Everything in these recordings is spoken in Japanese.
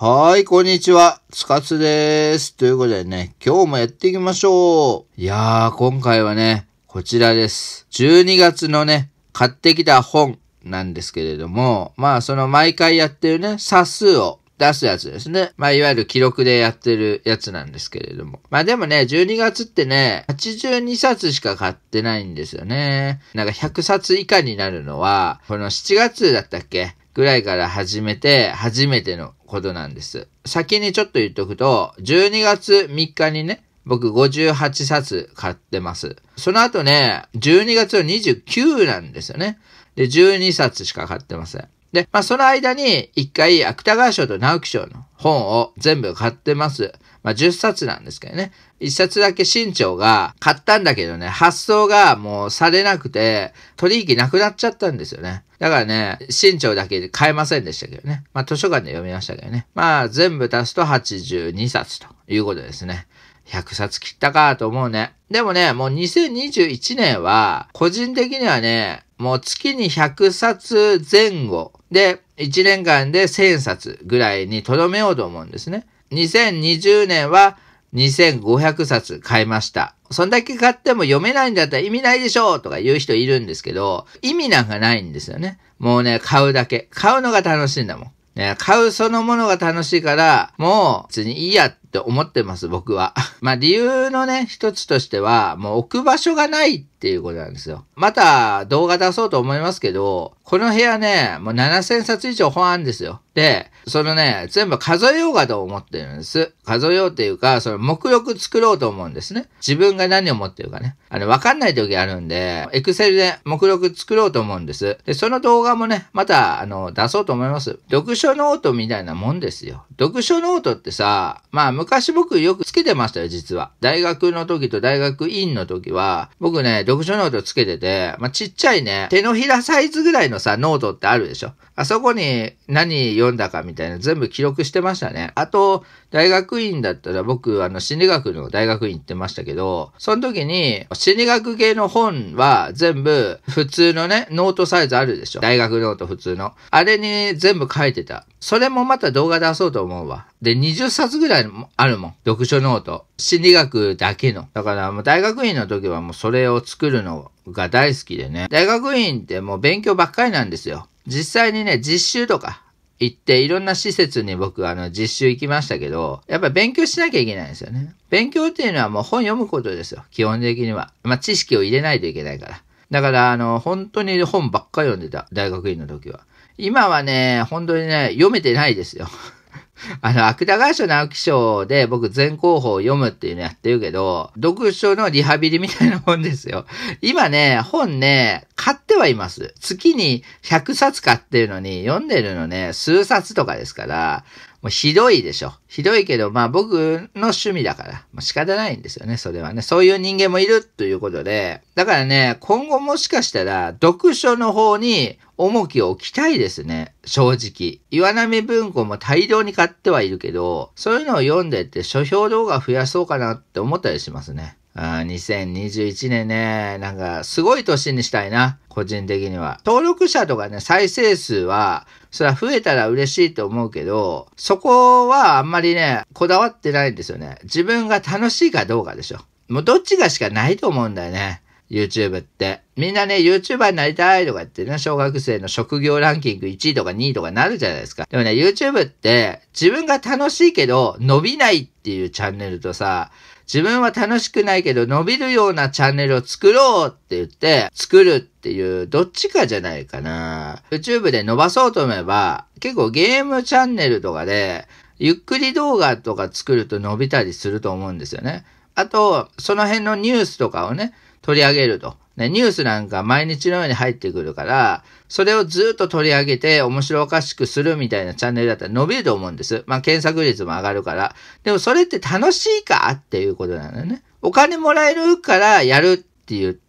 はい、こんにちは。つかつです。ということでね、今日もやっていきましょう。いやー、今回はね、こちらです。12月のね、買ってきた本なんですけれども、まあ、その毎回やってるね、冊数を出すやつですね。まあ、いわゆる記録でやってるやつなんですけれども。まあでもね、12月ってね、82冊しか買ってないんですよね。なんか100冊以下になるのは、この7月だったっけぐらいから始めて、初めてのことなんです。先にちょっと言っとくと、12月3日にね、僕58冊買ってます。その後ね、12月の29なんですよね。で、12冊しか買ってません。で、まあ、その間に一回芥川賞と直木賞の本を全部買ってます。まあ、10冊なんですけどね。1冊だけ新潮が買ったんだけどね、発送がもうされなくて、取引なくなっちゃったんですよね。だからね、新潮だけで買えませんでしたけどね。まあ、図書館で読みましたけどね。まあ、全部足すと82冊ということですね。100冊切ったかと思うね。でもね、もう2021年は、個人的にはね、もう月に100冊前後で、1年間で1000冊ぐらいにとどめようと思うんですね。2020年は2500冊買いました。そんだけ買っても読めないんだったら意味ないでしょうとか言う人いるんですけど、意味なんかないんですよね。もうね、買うだけ。買うのが楽しいんだもん。ね、買うそのものが楽しいから、もう別にいいやって思ってます、僕は。まあ理由のね、一つとしては、もう置く場所がないっていうことなんですよ。また動画出そうと思いますけど、この部屋ね、もう7000冊以上本あるんですよ。で、そのね、全部数えようかと思ってるんです。数えようっていうか、その目録作ろうと思うんですね。自分が何を持ってるかね。あの、わかんない時あるんで、エクセルで目録作ろうと思うんです。で、その動画もね、また、あの、出そうと思います。読書ノートみたいなもんですよ。読書ノートってさ、まあ昔僕よくつけてましたよ、実は。大学の時と大学院の時は、僕ね、読書ノートつけてて、まあちっちゃいね、手のひらサイズぐらいのさ、ノートってあるでしょ。あそこに何読んだかみたいな全部記録してましたね。あと、大学院だったら僕、あの、心理学の大学院行ってましたけど、その時に、心理学系の本は全部普通のね、ノートサイズあるでしょ。大学ノート普通の。あれに全部書いてた。それもまた動画出そうと思うわ。で、20冊ぐらいあるもん。読書ノート。心理学だけの。だからもう大学院の時はもうそれを作るのが大好きでね。大学院ってもう勉強ばっかりなんですよ。実際にね、実習とか、行って、いろんな施設に僕、あの、実習行きましたけど、やっぱり勉強しなきゃいけないんですよね。勉強っていうのはもう本読むことですよ。基本的には。まあ、知識を入れないといけないから。だから、あの、本当に本ばっかり読んでた。大学院の時は。今はね、本当にね、読めてないですよ。あの、芥川賞、直木賞で僕全候補を読むっていうのやってるけど、読書のリハビリみたいな本ですよ。今ね、本ね、買ってはいます。月に100冊買ってるのに、読んでるのね、数冊とかですから、もうひどいでしょ。ひどいけど、まあ僕の趣味だから、ま仕方ないんですよね、それはね。そういう人間もいるということで、だからね、今後もしかしたら読書の方に重きを置きたいですね、正直。岩波文庫も大量に買ってはいるけど、そういうのを読んでって書評動画増やそうかなって思ったりしますね。あ2021年ね、なんかすごい年にしたいな、個人的には。登録者とかね、再生数は、それは増えたら嬉しいと思うけど、そこはあんまりね、こだわってないんですよね。自分が楽しいかどうかでしょ。もうどっちがしかないと思うんだよね。YouTube って。みんなね、YouTuber になりたいとか言ってね、小学生の職業ランキング1位とか2位とかなるじゃないですか。でもね、YouTube って自分が楽しいけど伸びないっていうチャンネルとさ、自分は楽しくないけど伸びるようなチャンネルを作ろうって言って作るっていうどっちかじゃないかな。YouTube で伸ばそうと思えば結構ゲームチャンネルとかでゆっくり動画とか作ると伸びたりすると思うんですよね。あと、その辺のニュースとかをね、取り上げると。ね、ニュースなんか毎日のように入ってくるから、それをずっと取り上げて面白おかしくするみたいなチャンネルだったら伸びると思うんです。まあ、検索率も上がるから。でもそれって楽しいかっていうことなのね。お金もらえるからやるって言って、、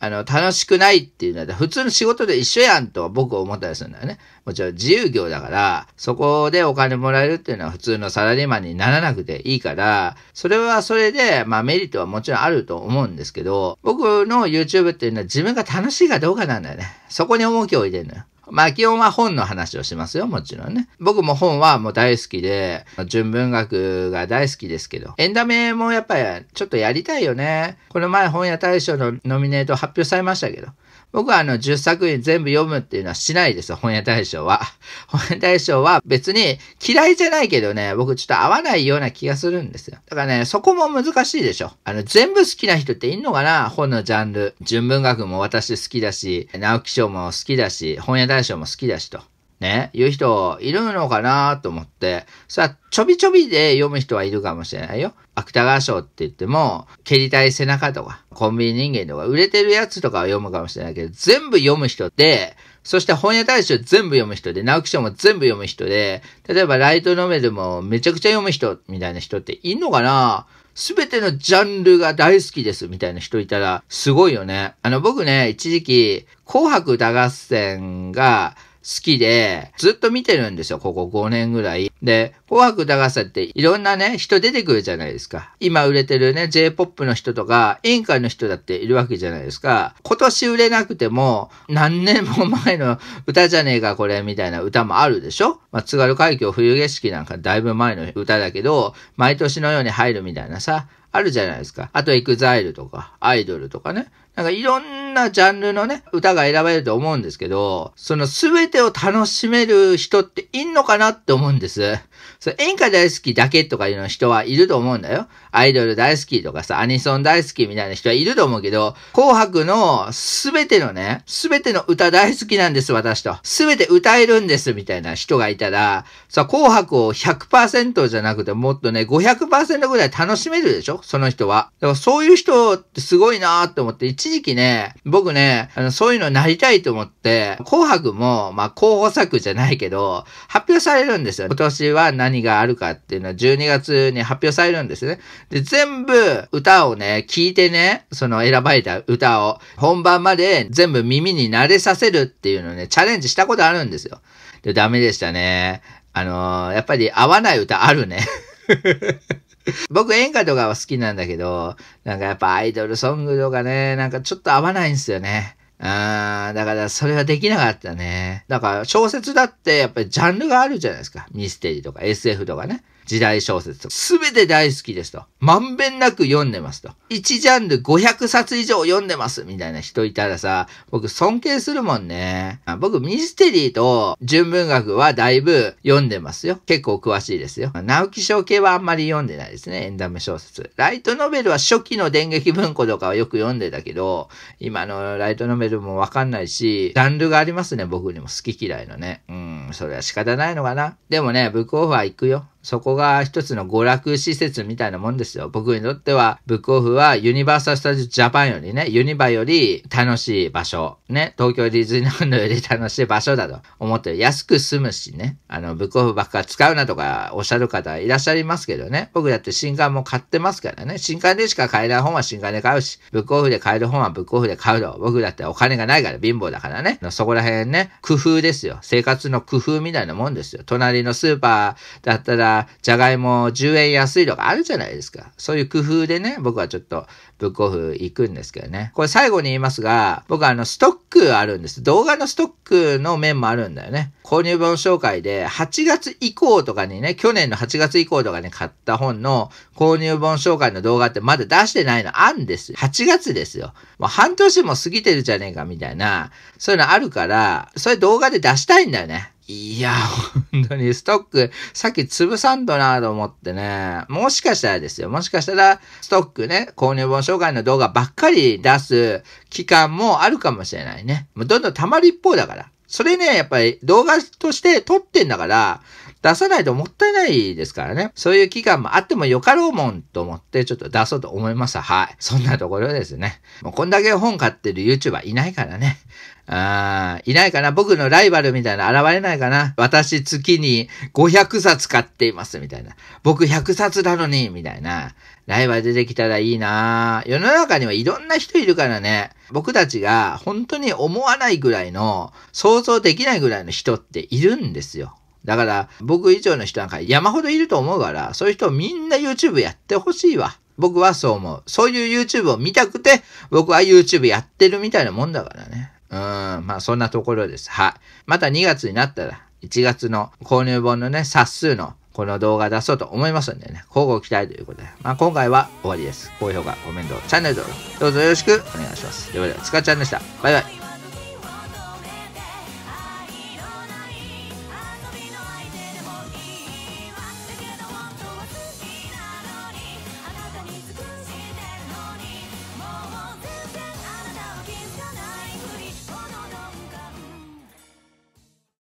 あの、楽しくないっていうのは、普通の仕事で一緒やんと僕は思ったりするんだよね。もちろん自由業だから、そこでお金もらえるっていうのは普通のサラリーマンにならなくていいから、それはそれで、まあメリットはもちろんあると思うんですけど、僕の YouTube っていうのは自分が楽しいかどうかなんだよね。そこに重きを置いてるのよ。まあ、基本は本の話をしますよ、もちろんね。僕も本はもう大好きで、純文学が大好きですけど、エンタメもやっぱりちょっとやりたいよね。この前本屋大賞のノミネート発表されましたけど、僕はあの10作品全部読むっていうのはしないですよ、本屋大賞は。本屋大賞は別に嫌いじゃないけどね、僕ちょっと合わないような気がするんですよ。だからね、そこも難しいでしょ。あの、全部好きな人っていんのかな本のジャンル。純文学も私好きだし、直木賞も好きだし、本屋大賞も好きだしと。ね、言う人いるのかなと思って、さ、ちょびちょびで読む人はいるかもしれないよ。芥川賞って言っても、蹴りたい背中とか、コンビニ人間とか、売れてるやつとかは読むかもしれないけど、全部読む人って、そして本屋大賞全部読む人で、直木賞も全部読む人で、例えばライトノベルもめちゃくちゃ読む人みたいな人っていんのかなすべてのジャンルが大好きですみたいな人いたらすごいよね。あの僕ね、一時期、紅白歌合戦が好きで、ずっと見てるんですよ、ここ5年ぐらい。で、紅白歌合戦っていろんなね、人出てくるじゃないですか。今売れてるね、J-POP の人とか、演歌の人だっているわけじゃないですか。今年売れなくても、何年も前の歌じゃねえか、これ、みたいな歌もあるでしょまあ、津軽海峡冬景色なんかだいぶ前の歌だけど、毎年のように入るみたいなさ、あるじゃないですか。あと、エグザイルとか、アイドルとかね。なんかいろんなジャンルのね、歌が選ばれると思うんですけど、その全てを楽しめる人っていんのかなって思うんです。そ演歌大好きだけとかいうの人はいると思うんだよ。アイドル大好きとかさ、アニソン大好きみたいな人はいると思うけど、紅白の全てのね、全ての歌大好きなんです、私と。全て歌えるんです、みたいな人がいたら、さ、紅白を100%じゃなくてもっとね、500%ぐらい楽しめるでしょその人は。だからそういう人ってすごいなーって思って、一時期ね、僕ね、あの、そういうのになりたいと思って、紅白も、まあ、候補作じゃないけど、発表されるんですよ。今年は何があるかっていうのは12月に発表されるんですね。で、全部歌をね、聞いてね、その選ばれた歌を、本番まで全部耳に慣れさせるっていうのをね、チャレンジしたことあるんですよ。で、ダメでしたね。あのー、やっぱり合わない歌あるね。僕演歌とかは好きなんだけど、なんかやっぱアイドルソングとかね、なんかちょっと合わないんですよね。あーだからそれはできなかったね。だから小説だってやっぱりジャンルがあるじゃないですか。ミステリーとか SF とかね。時代小説と。すべて大好きですと。まんべんなく読んでますと。1ジャンル500冊以上読んでますみたいな人いたらさ、僕尊敬するもんね。僕ミステリーと純文学はだいぶ読んでますよ。結構詳しいですよ。直木賞系はあんまり読んでないですね。エンダム小説。ライトノベルは初期の電撃文庫とかはよく読んでたけど、今のライトノベルもわかんないし、ジャンルがありますね。僕にも好き嫌いのね。うん、それは仕方ないのかな。でもね、ブックオファー行くよ。そこが一つの娯楽施設みたいなもんですよ。僕にとっては、ブックオフはユニバーサル・スタジオ・ジャパンよりね、ユニバより楽しい場所。ね、東京ディズニーランドより楽しい場所だと思ってる。安く済むしね、あの、ブックオフばっか使うなとかおっしゃる方いらっしゃいますけどね。僕だって新刊も買ってますからね。新刊でしか買えない本は新刊で買うし、ブックオフで買える本はブックオフで買うと。僕だってお金がないから貧乏だからね。そこら辺ね、工夫ですよ。生活の工夫みたいなもんですよ。隣のスーパーだったら、じゃがいも10円安いとかあるじゃないですか。そういう工夫でね、僕はちょっとブックオフ行くんですけどね。これ最後に言いますが、僕はあのストックあるんです。動画のストックの面もあるんだよね。購入本紹介で8月以降とかにね、去年の8月以降とかに買った本の購入本紹介の動画ってまだ出してないのあんです。8月ですよ。もう半年も過ぎてるじゃねえかみたいな、そういうのあるから、それ動画で出したいんだよね。いや、本当にストック、さっき潰さんとなと思ってね、もしかしたらですよ、もしかしたら、ストックね、購入本紹介の動画ばっかり出す期間もあるかもしれないね。もうどんどん溜まる一方だから。それね、やっぱり動画として撮ってんだから、出さないともったいないですからね。そういう期間もあってもよかろうもんと思って、ちょっと出そうと思います。はい。そんなところですね。もうこんだけ本買ってる YouTuber いないからね。あいないかな僕のライバルみたいな現れないかな私月に500冊買っていますみたいな。僕100冊なのにみたいな。ライバル出てきたらいいな世の中にはいろんな人いるからね。僕たちが本当に思わないぐらいの、想像できないぐらいの人っているんですよ。だから僕以上の人なんか山ほどいると思うから、そういう人みんな YouTube やってほしいわ。僕はそう思う。そういう YouTube を見たくて、僕は YouTube やってるみたいなもんだからね。うん、まあそんなところです。はい。また2月になったら、1月の購入本のね、冊数のこの動画出そうと思いますんでね、交互期待ということで、まあ今回は終わりです。高評価、コメント、チャンネル登録、どうぞよろしくお願いします。ではでは、つかちゃんでした。バイバイ。